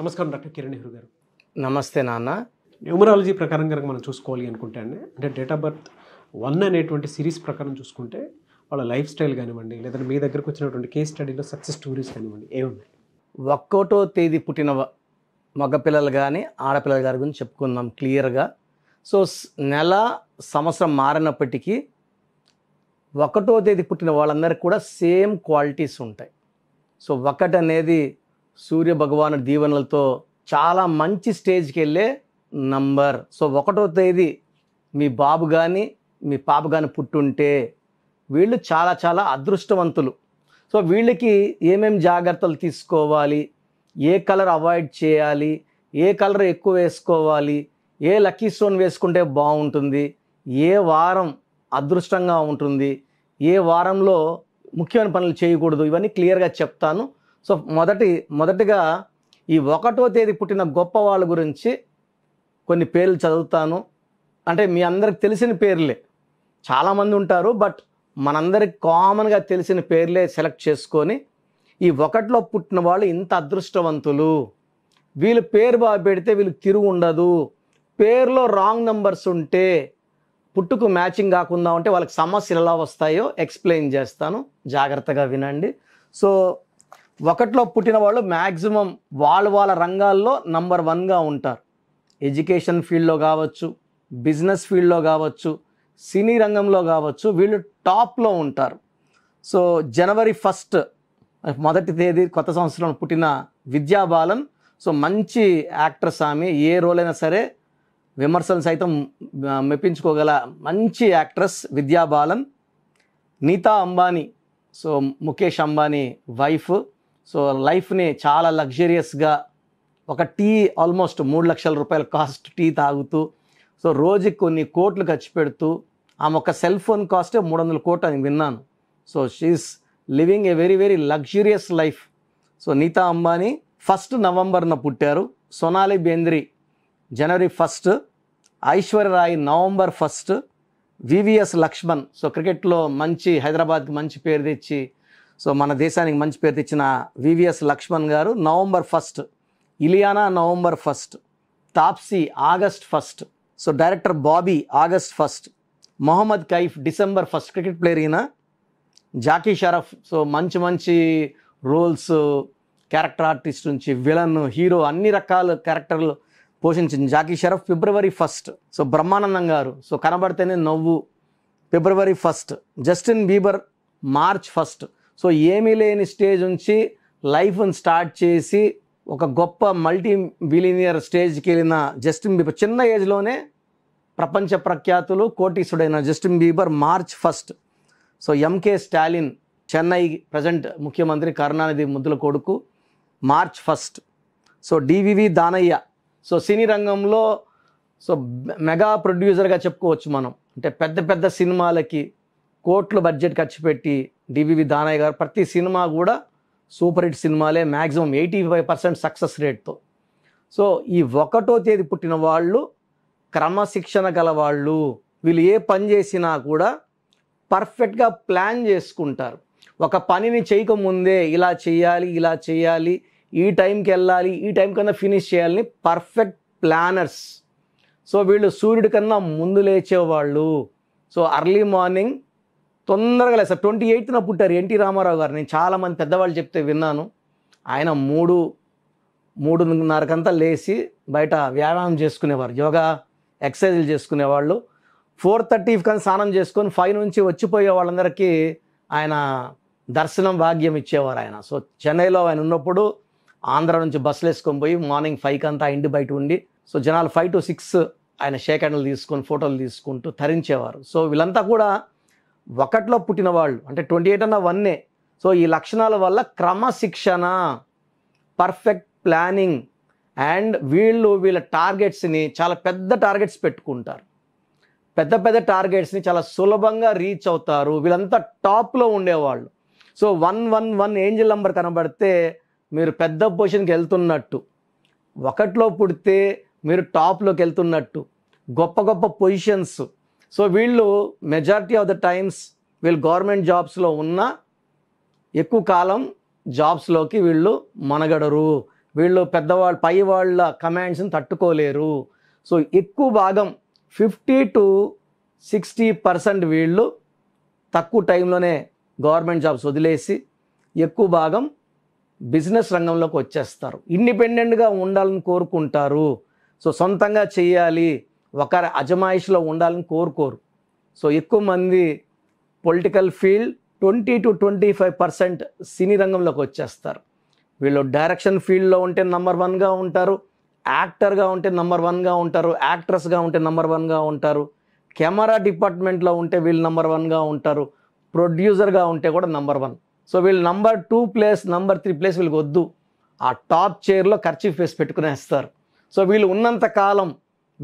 నమస్కారం డాక్టర్ కిరణ్ నెహ్రూ గారు నమస్తే నాన్న న్యూమరాలజీ ప్రకారం కనుక మనం చూసుకోవాలి అనుకుంటే అండి అంటే డేట్ ఆఫ్ బర్త్ వన్ అనేటువంటి సిరీస్ ప్రకారం చూసుకుంటే వాళ్ళ లైఫ్ స్టైల్ కానివ్వండి లేదంటే మీ దగ్గరకు వచ్చినటువంటి కేస్ స్టడీలో సక్సెస్ స్టోరీస్ కానివ్వండి ఏమున్నాయి ఒక్కోటో తేదీ పుట్టిన మగపిల్లలు కానీ ఆడపిల్లల గారి గురించి చెప్పుకుందాం క్లియర్గా సో నెల సంవత్సరం మారినప్పటికీ ఒకటో తేదీ పుట్టిన వాళ్ళందరికీ కూడా సేమ్ క్వాలిటీస్ ఉంటాయి సో ఒకటి అనేది సూర్య భగవాను దీవెనలతో చాలా మంచి స్టేజ్కి వెళ్ళే నంబర్ సో ఒకటో తేదీ మీ బాబు కానీ మీ పాప కానీ పుట్టుంటే వీళ్ళు చాలా చాలా అదృష్టవంతులు సో వీళ్ళకి ఏమేమి జాగ్రత్తలు తీసుకోవాలి ఏ కలర్ అవాయిడ్ చేయాలి ఏ కలర్ ఎక్కువ వేసుకోవాలి ఏ లక్కీ స్టోన్ వేసుకుంటే బాగుంటుంది ఏ వారం అదృష్టంగా ఉంటుంది ఏ వారంలో ముఖ్యమైన పనులు చేయకూడదు ఇవన్నీ క్లియర్గా చెప్తాను సో మొదటి మొదటిగా ఈ ఒకటో తేదీ పుట్టిన గొప్ప వాళ్ళ గురించి కొన్ని పేర్లు చదువుతాను అంటే మీ అందరికి తెలిసిన పేర్లే చాలామంది ఉంటారు బట్ మనందరికి కామన్గా తెలిసిన పేర్లే సెలెక్ట్ చేసుకొని ఈ ఒకటిలో పుట్టిన వాళ్ళు ఇంత అదృష్టవంతులు వీళ్ళు పేరు బాగా పెడితే వీళ్ళకి తిరుగు ఉండదు పేరులో రాంగ్ నెంబర్స్ ఉంటే పుట్టుకు మ్యాచింగ్ కాకుండా ఉంటే వాళ్ళకి సమస్యలు ఎలా వస్తాయో ఎక్స్ప్లెయిన్ చేస్తాను జాగ్రత్తగా వినండి సో ఒకట్లో పుట్టిన వాళ్ళు మ్యాక్సిమం వాళ్ళ వాళ్ళ రంగాల్లో నంబర్ వన్గా ఉంటారు ఎడ్యుకేషన్ ఫీల్డ్లో కావచ్చు బిజినెస్ ఫీల్డ్లో కావచ్చు సినీ రంగంలో కావచ్చు వీళ్ళు టాప్లో ఉంటారు సో జనవరి ఫస్ట్ మొదటి తేదీ కొత్త సంవత్సరం పుట్టిన విద్యాబాలన్ సో మంచి యాక్ట్రెస్ ఆమె ఏ రోల్ అయినా సరే విమర్శలు సైతం మెప్పించుకోగల మంచి actress Vidya Balan Nita Ambani so Mukesh Ambani wife so లైఫ్ని చాలా లగ్జరియస్గా ఒక టీ ఆల్మోస్ట్ మూడు లక్షల రూపాయల కాస్ట్ టీ తాగుతూ సో రోజుకి కొన్ని కోట్లు ఖర్చు పెడుతూ ఆమె ఒక సెల్ ఫోన్ కాస్టే మూడు వందల కోట్లు అని విన్నాను so she is living a very very luxurious life so Nita Ambani first నవంబర్న పుట్టారు సోనాలి బేంద్రి జనవరి first Aishwarya Rai November first VVS Laxman so క్రికెట్లో మంచి హైదరాబాద్కి మంచి పేరు తెచ్చి సో మన దేశానికి మంచి పేరు తెచ్చిన వివిఎస్ లక్ష్మణ్ గారు November first Ileana November first Taapsee August first so director Bobby August first Mohammad Kaif December first cricket player ఈయన జాకీ షరఫ్ సో మంచి మంచి రోల్స్ క్యారెక్టర్ ఆర్టిస్ట్ నుంచి విలన్ హీరో అన్ని రకాల క్యారెక్టర్లు పోషించింది Jackie Shroff February first so Brahmanandam గారు సో కనబడితేనే నవ్వు February first Justin Bieber March first so ఏమీ లేని స్టేజ్ నుంచి లైఫ్ని స్టార్ట్ చేసి ఒక గొప్ప మల్టీ బిలీనియర్ స్టేజ్కి వెళ్ళిన జస్టిన్ బీబర్ చిన్న ఏజ్లోనే ప్రపంచ ప్రఖ్యాతులు కోటీసుడైన Justin Bieber March first so MK Stalin Chennai present ముఖ్యమంత్రి కరుణానిధి ముద్దుల కొడుకు March first so DVV Danayya so cine రంగంలో సో మెగా ప్రొడ్యూసర్గా చెప్పుకోవచ్చు మనం అంటే పెద్ద పెద్ద సినిమాలకి కోట్లు బడ్జెట్ ఖర్చు పెట్టి డివివి దానయ్య గారు ప్రతి సినిమా కూడా సూపర్ హిట్ సినిమాలే maximum eighty five percent success రేట్తో సో ఈ ఒకటో తేదీ పుట్టిన వాళ్ళు క్రమశిక్షణ గల వాళ్ళు వీళ్ళు ఏ పని చేసినా కూడా పర్ఫెక్ట్గా ప్లాన్ చేసుకుంటారు ఒక పనిని చేయకముందే ఇలా చేయాలి ఇలా చేయాలి ఈ టైంకి వెళ్ళాలి ఈ టైం కన్నా ఫినిష్ చేయాలని పర్ఫెక్ట్ ప్లానర్స్ సో వీళ్ళు సూర్యుడి కన్నా ముందు లేచేవాళ్ళు సో అర్లీ మార్నింగ్ తొందరగా లేదు సార్ ట్వంటీ ఎయిత్న పుట్టారు ఎన్టీ రామారావు గారు నేను చాలామంది పెద్దవాళ్ళు చెప్తే విన్నాను ఆయన మూడు మూడున్నరకంతా లేచి బయట వ్యాయామం చేసుకునేవారు యోగా ఎక్సర్సైజులు చేసుకునేవాళ్ళు ఫోర్ థర్టీ కానీ స్నానం చేసుకొని ఫైవ్ నుంచి వచ్చిపోయే వాళ్ళందరికీ ఆయన దర్శనం భాగ్యం ఇచ్చేవారు ఆయన సో చెన్నైలో ఆయన ఉన్నప్పుడు ఆంధ్ర నుంచి బస్సులు వేసుకొని పోయి మార్నింగ్ ఫైవ్కి అంతా ఇంటి బయట ఉండి సో జనాలు ఫైవ్ టు సిక్స్ ఆయన షేక్ హ్యాండ్లు తీసుకొని ఫోటోలు తీసుకుంటూ తరించేవారు సో వీళ్ళంతా కూడా ఒకటిలో పుట్టిన వాళ్ళు అంటే ట్వంటీ ఎయిట్ అన్న వన్నే సో ఈ లక్షణాల వల్ల క్రమశిక్షణ పర్ఫెక్ట్ ప్లానింగ్ అండ్ వీళ్ళు వీళ్ళ టార్గెట్స్ని చాలా పెద్ద టార్గెట్స్ పెట్టుకుంటారు పెద్ద పెద్ద టార్గెట్స్ని చాలా సులభంగా రీచ్ అవుతారు వీళ్ళంతా టాప్లో ఉండేవాళ్ళు so one one one angel number కనబడితే మీరు పెద్ద పొజిషన్కి వెళ్తున్నట్టు ఒకటిలో పుడితే మీరు టాప్లోకి వెళ్తున్నట్టు గొప్ప గొప్ప పొజిషన్స్ సో వీళ్ళు మెజారిటీ ఆఫ్ ద టైమ్స్ వీళ్ళు గవర్నమెంట్ జాబ్స్లో ఉన్న ఎక్కువ కాలం జాబ్స్లోకి వీళ్ళు మనగడరు వీళ్ళు పెద్దవాళ్ళు పై వాళ్ళ కమాండ్స్ని తట్టుకోలేరు సో ఎక్కువ భాగం ఫిఫ్టీ టు సిక్స్టీ పర్సెంట్ వీళ్ళు తక్కువ టైంలోనే గవర్నమెంట్ జాబ్స్ వదిలేసి ఎక్కువ భాగం బిజినెస్ రంగంలోకి వచ్చేస్తారు ఇండిపెండెంట్గా ఉండాలని కోరుకుంటారు సో సొంతంగా చేయాలి ఒకరి అజమాయిషిలో ఉండాలని కోరుకోరు సో ఎక్కువ మంది political field twenty two twenty five percent cine రంగంలోకి వచ్చేస్తారు వీళ్ళు డైరెక్షన్ ఫీల్డ్లో ఉంటే నంబర్ వన్గా ఉంటారు యాక్టర్గా ఉంటే నంబర్ వన్గా ఉంటారు యాక్ట్రెస్గా ఉంటే నంబర్ వన్గా ఉంటారు కెమెరా డిపార్ట్మెంట్లో ఉంటే వీళ్ళు నంబర్ వన్గా ఉంటారు ప్రొడ్యూసర్గా ఉంటే కూడా నంబర్ వన్ సో వీళ్ళు number two place number three place వీళ్ళకి వద్దు ఆ టాప్ చైర్లో ఖర్చు ఫేస్ పెట్టుకునేస్తారు సో వీళ్ళు ఉన్నంత కాలం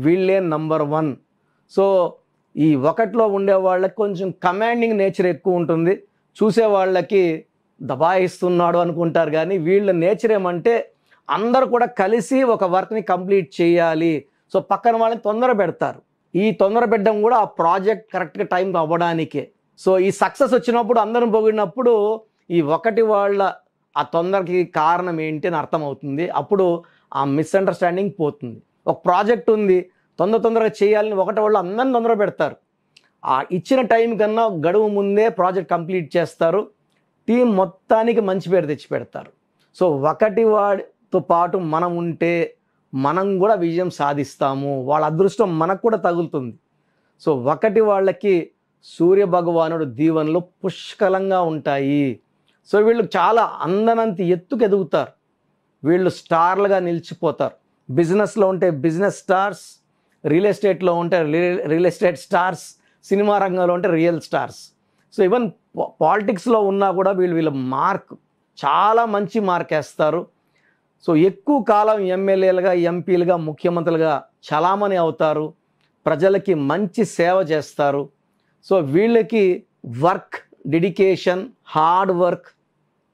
వీళ్ళే నంబర్ వన్ సో ఈ ఒకటిలో ఉండే వాళ్ళకి కొంచెం కమాండింగ్ నేచర్ ఎక్కువ ఉంటుంది చూసే వాళ్ళకి దబాయిస్తున్నాడు అనుకుంటారు కానీ వీళ్ళ నేచర్ ఏమంటే అందరు కూడా కలిసి ఒక వర్క్ని కంప్లీట్ చేయాలి సో పక్కన వాళ్ళని తొందర పెడతారు ఈ తొందర పెట్టడం కూడా ఆ ప్రాజెక్ట్ కరెక్ట్గా టైం అవ్వడానికే సో ఈ సక్సెస్ వచ్చినప్పుడు అందరం పొగిడినప్పుడు ఈ ఒకటి వాళ్ళ ఆ తొందరకి కారణం ఏంటి అని అర్థమవుతుంది అప్పుడు ఆ మిస్అండర్స్టాండింగ్ పోతుంది ఒక ప్రాజెక్ట్ ఉంది తొందర తొందరగా చేయాలని ఒకటి వాళ్ళు అందరిని తొందర పెడతారు ఆ ఇచ్చిన టైం కన్నా గడువు ముందే ప్రాజెక్ట్ కంప్లీట్ చేస్తారు టీం మొత్తానికి మంచి పేరు తెచ్చి పెడతారు సో ఒకటి వాడితో పాటు మనం ఉంటే మనం కూడా విజయం సాధిస్తాము వాళ్ళ అదృష్టం మనకు కూడా తగులుతుంది సో ఒకటి వాళ్ళకి సూర్య భగవానుడు దీవెనలు పుష్కలంగా ఉంటాయి సో వీళ్ళు చాలా అందనంత ఎత్తుకు ఎదుగుతారు వీళ్ళు స్టార్లుగా నిలిచిపోతారు బిజినెస్లో ఉంటే బిజినెస్ స్టార్స్ రియల్ ఎస్టేట్లో ఉంటే రియల్ ఎస్టేట్ స్టార్స్ సినిమా రంగంలో ఉంటే రియల్ స్టార్స్ సో ఈవెన్ పాలిటిక్స్లో ఉన్నా కూడా వీళ్ళు వీళ్ళ మార్క్ చాలా మంచి మార్క్ వేస్తారు సో ఎక్కువ కాలం ఎమ్మెల్యేలుగా ఎంపీలుగా ముఖ్యమంత్రులుగా చలామణి అవుతారు ప్రజలకి మంచి సేవ చేస్తారు సో వీళ్ళకి work dedication hard work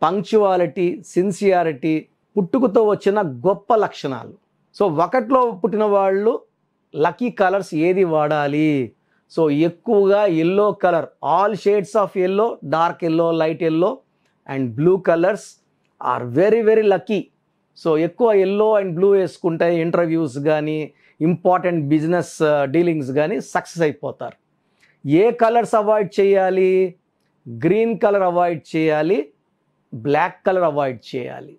punctuality sincerity పుట్టుకతో వచ్చిన గొప్ప లక్షణాలు సో ఒకట్లో పుట్టిన వాళ్ళు లక్కీ కలర్స్ ఏది వాడాలి సో ఎక్కువగా yellow colour all shades of yellow dark yellow light yellow and blue colours are very very lucky so ఎక్కువ ఎల్లో అండ్ బ్లూ వేసుకుంటే ఇంటర్వ్యూస్ కానీ ఇంపార్టెంట్ బిజినెస్ డీలింగ్స్ కానీ సక్సెస్ అయిపోతారు ఏ కలర్స్ అవాయిడ్ చేయాలి గ్రీన్ కలర్ అవాయిడ్ చేయాలి black colour avoid చేయాలి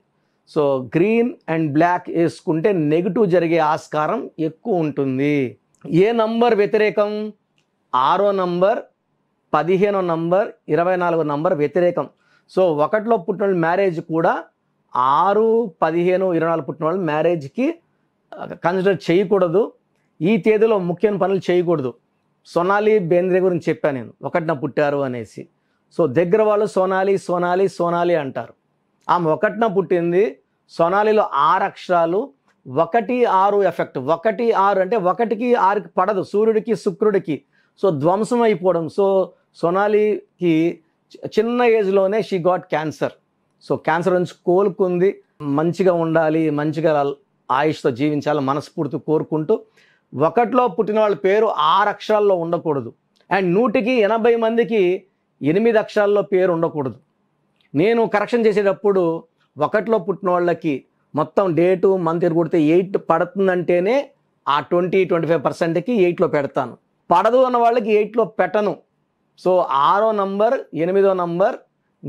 so green and black వేసుకుంటే నెగిటివ్ జరిగే ఆస్కారం ఎక్కువ ఉంటుంది ఏ నంబర్ వ్యతిరేకం ఆరో నంబర్ పదిహేనో నంబర్ ఇరవై నాలుగో నంబర్ వ్యతిరేకం సో ఒకటిలో పుట్టిన మ్యారేజ్ కూడా ఆరు పదిహేను ఇరవై నాలుగు పుట్టిన వాళ్ళు మ్యారేజ్కి కన్సిడర్ చేయకూడదు ఈ తేదీలో ముఖ్యమైన పనులు చేయకూడదు సోనాలి బేంద్రే గురించి చెప్పాను నేను ఒకటిన పుట్టారు అనేసి సో దగ్గర వాళ్ళు సోనాలి సోనాలి సోనాలి అంటారు ఆమె ఒకటిన పుట్టింది సొనాలిలో ఆరు అక్షరాలు ఒకటి ఆరు ఎఫెక్ట్ ఒకటి ఆరు అంటే ఒకటికి ఆరుకి పడదు సూర్యుడికి శుక్రుడికి సో ధ్వంసం అయిపోవడం సో సొనాలికి చిన్న ఏజ్లోనే she got cancer so cancer నుంచి కోలుకుంది మంచిగా ఉండాలి మంచిగా ఆయుష్తో జీవించాలి మనస్ఫూర్తి కోరుకుంటూ ఒకటిలో పుట్టిన వాళ్ళ పేరు ఆరు అక్షరాల్లో ఉండకూడదు అండ్ నూటికి ఎనభై మందికి ఎనిమిది అక్షరాల్లో పేరు ఉండకూడదు నేను కరెక్షన్ చేసేటప్పుడు ఒకటిలో పుట్టిన వాళ్ళకి మొత్తం డేటు మంత్ కొడితే ఎయిట్ పడుతుందంటేనే ఆ ట్వంటీ ట్వంటీ ఫైవ్ పర్సెంట్కి ఎయిట్లో పెడతాను పడదు అన్న వాళ్ళకి ఎయిట్లో పెట్టను సో ఆరో నంబర్ ఎనిమిదో నంబర్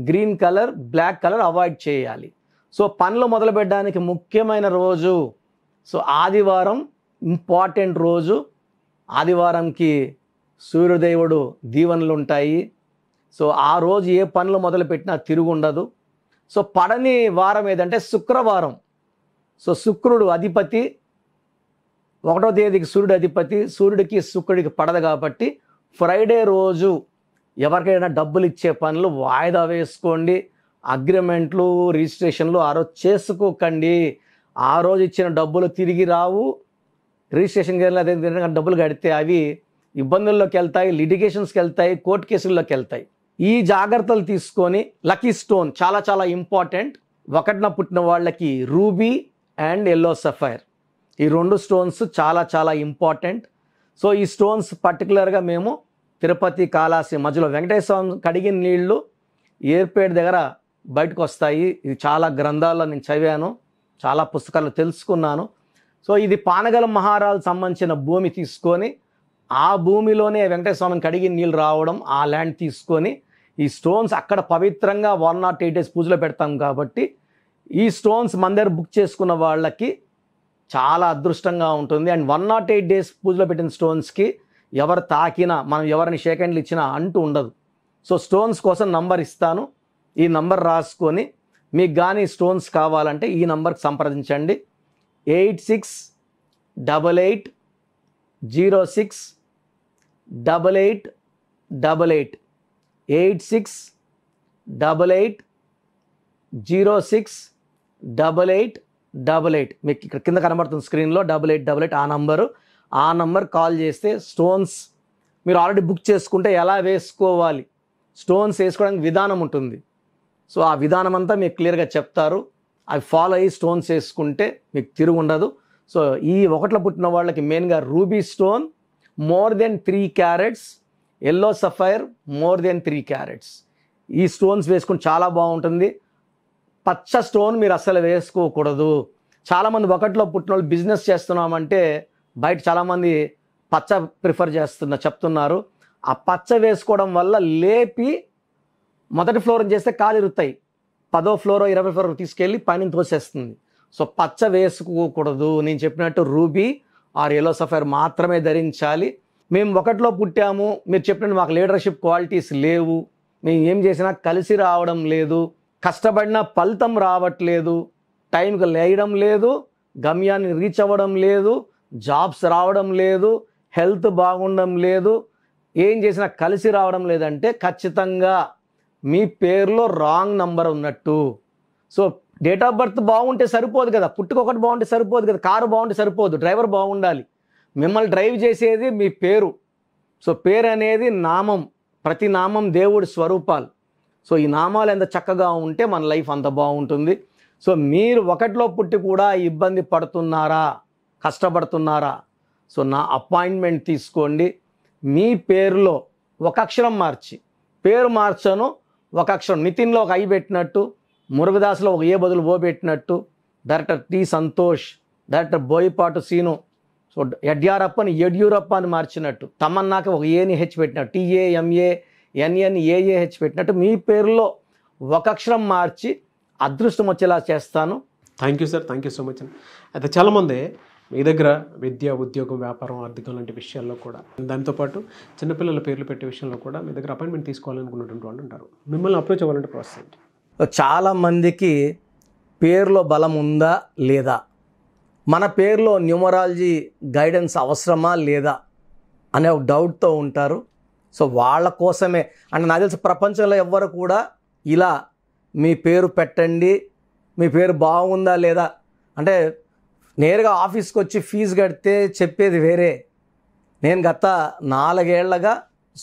green colour black colour avoid చేయాలి సో పనులు మొదలు పెట్టడానికి ముఖ్యమైన రోజు సో ఆదివారం ఇంపార్టెంట్ రోజు ఆదివారంకి సూర్యదేవుడు దీవెనలు ఉంటాయి సో ఆ రోజు ఏ పనులు మొదలుపెట్టినా తిరుగు ఉండదు సో పడని వారం ఏదంటే శుక్రవారం సో శుక్రుడు అధిపతి ఒకటో తేదీకి సూర్యుడు అధిపతి సూర్యుడికి శుక్రుడికి పడదు కాబట్టి ఫ్రైడే రోజు ఎవరికైనా డబ్బులు ఇచ్చే పనులు వాయిదా వేసుకోండి అగ్రిమెంట్లు రిజిస్ట్రేషన్లు ఆ రోజు చేసుకోకండి ఆ రోజు ఇచ్చిన డబ్బులు తిరిగి రావు రిజిస్ట్రేషన్ అదే డబ్బులు కడితే అవి ఇబ్బందుల్లోకి వెళ్తాయి లిటిగేషన్స్కి వెళ్తాయి కోర్టు కేసుల్లోకి వెళ్తాయి ఈ జాగ్రత్తలు తీసుకొని లక్కీ స్టోన్ చాలా చాలా ఇంపార్టెంట్ ఒకటిన పుట్టిన వాళ్ళకి రూబీ అండ్ ఎల్లో సఫైర్ ఈ రెండు స్టోన్స్ చాలా చాలా ఇంపార్టెంట్ సో ఈ స్టోన్స్ పర్టికులర్గా మేము తిరుపతి కాళాసి మధ్యలో వెంకటేశ్వరం కడిగిన నీళ్లు ఏర్పేట దగ్గర బయటకు వస్తాయి ఇది చాలా గ్రంథాల్లో నేను చదివాను చాలా పుస్తకాలు తెలుసుకున్నాను సో ఇది పానగల మహారాజు సంబంధించిన భూమి తీసుకొని ఆ భూమిలోనే వెంకటేశ్వరం కడిగి నీళ్ళు రావడం ఆ ల్యాండ్ తీసుకొని ఈ స్టోన్స్ అక్కడ పవిత్రంగా వన్ నాట్ ఎయిట్ డేస్ పూజలో పెడతాం కాబట్టి ఈ స్టోన్స్ మన దగ్గర బుక్ చేసుకున్న వాళ్ళకి చాలా అదృష్టంగా ఉంటుంది and one not eight days పూజలో పెట్టిన స్టోన్స్కి ఎవరు తాకినా మనం ఎవరిని షేక్ హ్యాండ్లు ఇచ్చినా అంటూ ఉండదు సో స్టోన్స్ కోసం నంబర్ ఇస్తాను ఈ నంబర్ రాసుకొని మీకు కానీ స్టోన్స్ కావాలంటే ఈ నంబర్కి సంప్రదించండి eight six double eight zero six double eight double eight eight six double eight zero six double eight double eight మీకు ఇక్కడ కింద కనబడుతుంది స్క్రీన్లో డబల్ ఎయిట్ డబల్ ఎయిట్ ఆ నంబరు ఆ నంబర్ కాల్ చేస్తే స్టోన్స్ మీరు ఆల్రెడీ బుక్ చేసుకుంటే ఎలా వేసుకోవాలి స్టోన్స్ వేసుకోవడానికి విధానం ఉంటుంది సో ఆ విధానం అంతా మీకు క్లియర్గా చెప్తారు అవి ఫాలో అయ్యి స్టోన్స్ వేసుకుంటే మీకు తిరుగు ఉండదు సో ఈ ఒకట్లో పుట్టిన వాళ్ళకి మెయిన్గా ruby stone more than three carats yellow sapphire more than three carats ఈ స్టోన్స్ వేసుకుని చాలా బాగుంటుంది పచ్చ స్టోన్ మీరు అసలు వేసుకోకూడదు చాలామంది ఒకటిలో పుట్టిన వాళ్ళు బిజినెస్ చేస్తున్నామంటే బయట చాలామంది పచ్చ ప్రిఫర్ చేస్తున్న చెప్తున్నారు ఆ పచ్చ వేసుకోవడం వల్ల లేపి మొదటి ఫ్లోర్ చేస్తే కాలు ఇరుతాయి పదో ఫ్లోరో ఇరవై ఫ్లోర్ తీసుకెళ్ళి పైన తోసేస్తుంది సో పచ్చ వేసుకోకూడదు నేను చెప్పినట్టు రూబీ ఆర్ ఎల్లో సఫైర్ మాత్రమే ధరించాలి మేము ఒకటిలో పుట్టాము మీరు చెప్పిన మాకు లీడర్షిప్ క్వాలిటీస్ లేవు మేము ఏం చేసినా కలిసి రావడం లేదు కష్టపడినా ఫలితం రావట్లేదు టైంకి లేయడం లేదు గమ్యాన్ని రీచ్ అవ్వడం లేదు జాబ్స్ రావడం లేదు హెల్త్ బాగుండడం లేదు ఏం చేసినా కలిసి రావడం లేదంటే ఖచ్చితంగా మీ పేరులో రాంగ్ నంబర్ ఉన్నట్టు సో డేట్ ఆఫ్ బర్త్ బాగుంటే సరిపోదు కదా పుట్టుకొకటి బాగుంటే సరిపోదు కదా కారు బాగుంటే సరిపోదు డ్రైవర్ బాగుండాలి మిమ్మల్ని డ్రైవ్ చేసేది మీ పేరు సో పేరు అనేది నామం ప్రతి నామం దేవుడి స్వరూపాలు సో ఈ నామాలు ఎంత చక్కగా ఉంటే మన లైఫ్ అంత బాగుంటుంది సో మీరు ఒకటిలో పుట్టి కూడా ఇబ్బంది పడుతున్నారా కష్టపడుతున్నారా సో నా అపాయింట్మెంట్ తీసుకోండి మీ పేరులో ఒక అక్షరం మార్చి పేరు మార్చను ఒక అక్షరం నితిన్లో ఒక ఐ పెట్టినట్టు మురుగదాస్లో ఒక ఏ బదులు ఓ పెట్టినట్టు director T Santosh director Boyapati Seenu so యడ్యారప్పని యడ్యూరప్ప అని మార్చినట్టు తమన్నాక ఒక ఏని హెచ్ పెట్టినట్టు టీఏఎంఏ ఎన్ఎన్ హెచ్ పెట్టినట్టు మీ పేరులో ఒక అక్షరం మార్చి అదృష్టం వచ్చేలా చేస్తాను thank you sir thank you so much అయితే చాలామంది మీ దగ్గర విద్య ఉద్యోగం వ్యాపారం ఆర్థికం లాంటి విషయాల్లో కూడా దాంతోపాటు చిన్నపిల్లల పేర్లు పెట్టే విషయంలో కూడా మీ దగ్గర అపాయింట్మెంట్ తీసుకోవాలనుకున్నటువంటి వాళ్ళు ఉంటారు మిమ్మల్ని అప్రోచ్ అవ్వాలంటే ప్రాసెస్ ఏంటి చాలామందికి పేరులో బలం ఉందా లేదా మన పేరులో న్యూమరాలజీ గైడెన్స్ అవసరమా లేదా అనే ఒక డౌట్తో ఉంటారు సో వాళ్ళ కోసమే అంటే నాకు తెలిసి ప్రపంచంలో ఎవ్వరు కూడా ఇలా మీ పేరు పెట్టండి మీ పేరు బాగుందా లేదా అంటే నేరుగా ఆఫీస్కి వచ్చి ఫీజు కడితే చెప్పేది వేరే నేను గత నాలుగేళ్లగా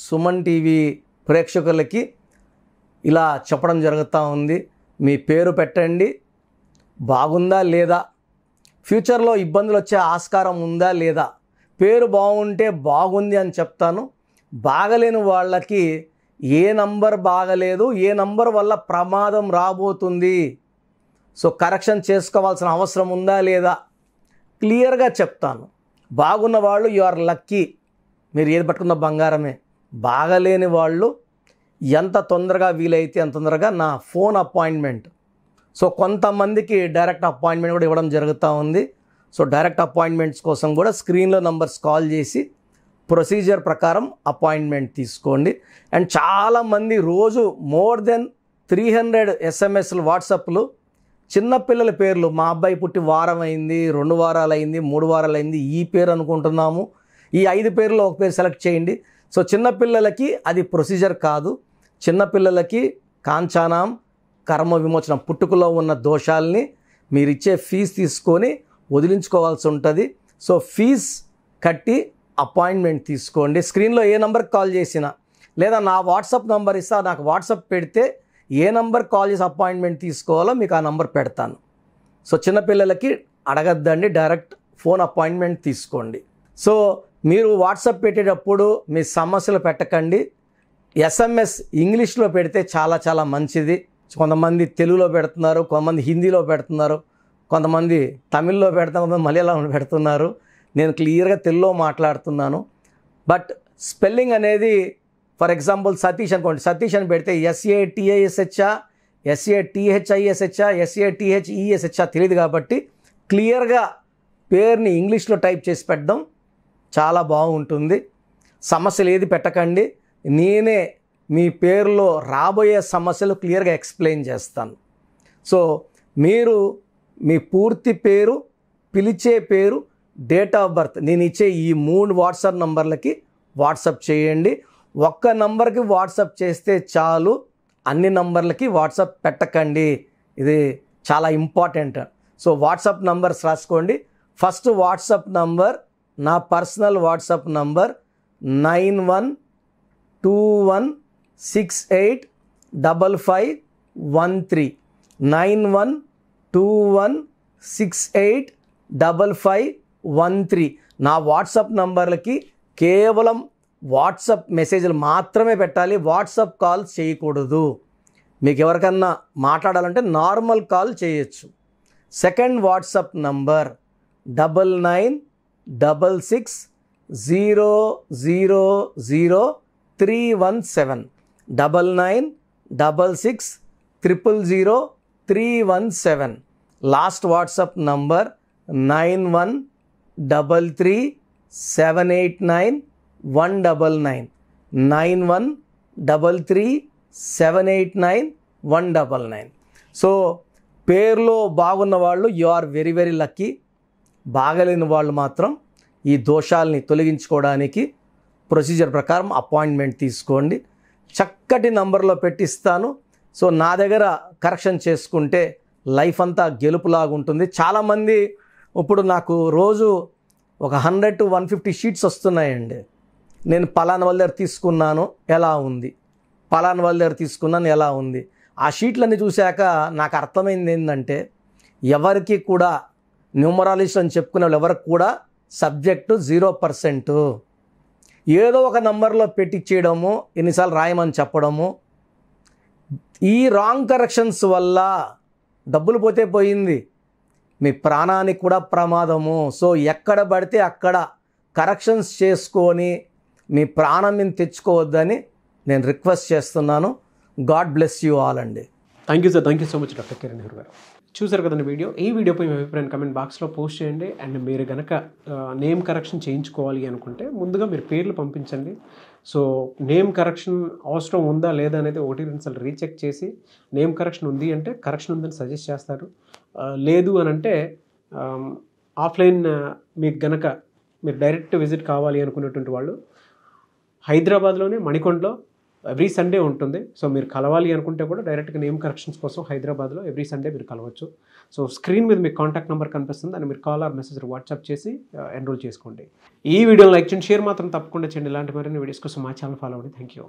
సుమన్ టీవీ ప్రేక్షకులకి ఇలా చెప్పడం జరుగుతూ ఉంది మీ పేరు పెట్టండి బాగుందా లేదా ఫ్యూచర్లో ఇబ్బందులు వచ్చే ఆస్కారం ఉందా లేదా పేరు బాగుంటే బాగుంది అని చెప్తాను బాగలేని వాళ్ళకి ఏ నంబర్ బాగలేదు ఏ నంబర్ వల్ల ప్రమాదం రాబోతుంది సో కరెక్షన్ చేసుకోవాల్సిన అవసరం ఉందా లేదా క్లియర్గా చెప్తాను బాగున్న వాళ్ళు యు ఆర్ లక్కీ మీరు ఏది పట్టుకున్న బంగారమే బాగలేని వాళ్ళు ఎంత తొందరగా వీలైతే అంత తొందరగా నా ఫోన్ అపాయింట్మెంట్ సో కొంతమందికి డైరెక్ట్ అపాయింట్మెంట్ కూడా ఇవ్వడం జరుగుతూ ఉంది సో డైరెక్ట్ అపాయింట్మెంట్స్ కోసం కూడా స్క్రీన్లో నంబర్స్ కాల్ చేసి ప్రొసీజర్ ప్రకారం అపాయింట్మెంట్ తీసుకోండి అండ్ చాలామంది రోజు మోర్ దెన్ త్రీ హండ్రెడ్ ఎస్ఎంఎస్లు వాట్సాప్లు చిన్నపిల్లల పేర్లు మా అబ్బాయి పుట్టి వారం అయింది రెండు వారాలు అయింది మూడు వారాలు అయింది ఈ పేరు అనుకుంటున్నాము ఈ ఐదు పేర్లు ఒక పేరు సెలెక్ట్ చేయండి సో చిన్నపిల్లలకి అది ప్రొసీజర్ కాదు చిన్నపిల్లలకి కాంచానాం కర్మ విమోచన పుట్టుకలో ఉన్న దోషాలని మీరు ఇచ్చే ఫీజ్ తీసుకొని వదిలించుకోవాల్సి ఉంటుంది సో ఫీజ్ కట్టి అపాయింట్మెంట్ తీసుకోండి స్క్రీన్లో ఏ నెంబర్కి కాల్ చేసినా లేదా నా వాట్సాప్ నంబర్ ఇస్తా నాకు వాట్సాప్ పెడితే ఏ నంబర్ కాల్ చేసి అపాయింట్మెంట్ తీసుకోవాలో మీకు ఆ నంబర్ పెడతాను సో చిన్నపిల్లలకి అడగద్దండి డైరెక్ట్ ఫోన్ అపాయింట్మెంట్ తీసుకోండి సో మీరు వాట్సాప్ పెట్టేటప్పుడు మీ సమస్యలు పెట్టకండి ఎస్ఎంఎస్ ఇంగ్లీష్లో పెడితే చాలా చాలా మంచిది కొంతమంది తెలుగులో పెడుతున్నారు కొంతమంది హిందీలో పెడుతున్నారు కొంతమంది తమిళ్లో పెడతాం కొంతమంది మలయాళంలో పెడుతున్నారు నేను క్లియర్గా తెలుగులో మాట్లాడుతున్నాను బట్ స్పెల్లింగ్ అనేది ఫర్ ఎగ్జాంపుల్ సతీష్ అనుకోండి సతీష్ అని పెడితే ఎస్ఏ టీఐఎస్హెచ్ఆ ఎస్ఏ ఎస్ఏ తెలియదు కాబట్టి క్లియర్గా పేరుని ఇంగ్లీష్లో టైప్ చేసి పెట్టడం చాలా బాగుంటుంది సమస్యలు ఏది పెట్టకండి నేనే మీ పేరులో రాబోయే సమస్యలు క్లియర్గా ఎక్స్ప్లెయిన్ చేస్తాను సో మీరు మీ పూర్తి పేరు పిలిచే పేరు డేట్ ఆఫ్ బర్త్ నేను ఇచ్చే ఈ మూడు వాట్సాప్ నంబర్లకి వాట్సాప్ చేయండి ఒక్క నంబర్కి వాట్సాప్ చేస్తే చాలు అన్ని నంబర్లకి వాట్సాప్ పెట్టకండి ఇది చాలా ఇంపార్టెంట్ సో వాట్సాప్ నంబర్స్ రాసుకోండి ఫస్ట్ వాట్సాప్ నంబర్ నా personal WhatsApp number nine one two one six eight double five one three nine one two one six eight double five one three నా WhatsApp నంబర్లకి కేవలం WhatsApp మెసేజ్లు మాత్రమే పెట్టాలి WhatsApp call చేయకూడదు మీకు ఎవరికన్నా మాట్లాడాలంటే నార్మల్ కాల్ చేయొచ్చు second WhatsApp number double nine double six zero zero zero three one seven double nine double six triple zero three one seven last WhatsApp number nine one double three seven eight nine one double nine nine one double three seven eight nine one double nine so పేర్లో బాగున్న వాళ్ళు you are very very lucky బాగలేని వాళ్ళు మాత్రం ఈ దోషాలని తొలగించుకోవడానికి procedure ప్రకారం appointment తీసుకోండి చక్కటి నంబర్లో పెట్టిస్తాను సో నా దగ్గర కరెక్షన్ చేసుకుంటే లైఫ్ అంతా గెలుపులాగా ఉంటుంది చాలామంది ఇప్పుడు నాకు రోజు ఒక hundred to one fifty sheets వస్తున్నాయండి నేను పలానా వాళ్ళ దగ్గర తీసుకున్నాను ఎలా ఉంది పలానా వాళ్ళ దగ్గర తీసుకున్నాను ఎలా ఉంది ఆ షీట్లన్నీ చూశాక నాకు అర్థమైంది ఏంటంటే ఎవరికి కూడా న్యూమరాలజిస్ట్ అని చెప్పుకునే వాళ్ళు ఎవరికి కూడా సబ్జెక్టు జీరో పర్సెంటు ఏదో ఒక నంబర్లో పెట్టించేయడము ఎన్నిసార్లు రాయమని చెప్పడము ఈ రాంగ్ కరెక్షన్స్ వల్ల డబ్బులు పోతే పోయింది మీ ప్రాణానికి కూడా ప్రమాదము సో ఎక్కడ పడితే అక్కడ కరెక్షన్స్ చేసుకొని మీ ప్రాణం మీద తెచ్చుకోవద్దని నేను రిక్వెస్ట్ చేస్తున్నాను గాడ్ బ్లెస్ యూ ఆల్ అండి thank you sir thank you so much doctor Kiran గారు చూసారు కదండి వీడియో ఈ వీడియోపై మీ అభిప్రాయం కమెంట్ బాక్స్లో పోస్ట్ చేయండి అండ్ మీరు కనుక నేమ్ కరెక్షన్ చేయించుకోవాలి అనుకుంటే ముందుగా మీరు పేర్లు పంపించండి సో నేమ్ కరెక్షన్ అవసరం ఉందా లేదా అనేది ఒకటి రెండుసార్లు రీచెక్ చేసి నేమ్ కరెక్షన్ ఉంది అంటే కరెక్షన్ ఉందని సజెస్ట్ చేస్తారు లేదు అని అంటే ఆఫ్లైన్ మీకు గనక మీరు డైరెక్ట్ విజిట్ కావాలి అనుకున్నటువంటి వాళ్ళు హైదరాబాద్లోనే మణికొండలో ఎవ్రీ సండే ఉంటుంది సో మీరు కలవాలి అనుకుంటే కూడా డైరెక్ట్గా నేమ్ కరెక్షన్స్ కోసం హైదరాబాద్లో ఎవ్రీ సండే మీరు కలవచ్చు సో స్క్రీన్ మీద మీకు కాంటాక్ట్ నెంబర్ కనిపిస్తుంది అని మీరు కాల్ ఆర్ మెసేజ్ వాట్సాప్ చేసి ఎన్రోల్ uh, చేసుకోండి ఈ వీడియోని లైక్ చేయండి షేర్ మాత్రం తప్పకుండా చేయండి ఇలాంటి మరిన్ని వీడియోస్ కోసం మా ఛానల్ ఫాలో అవ్వండి థ్యాంక్ యూ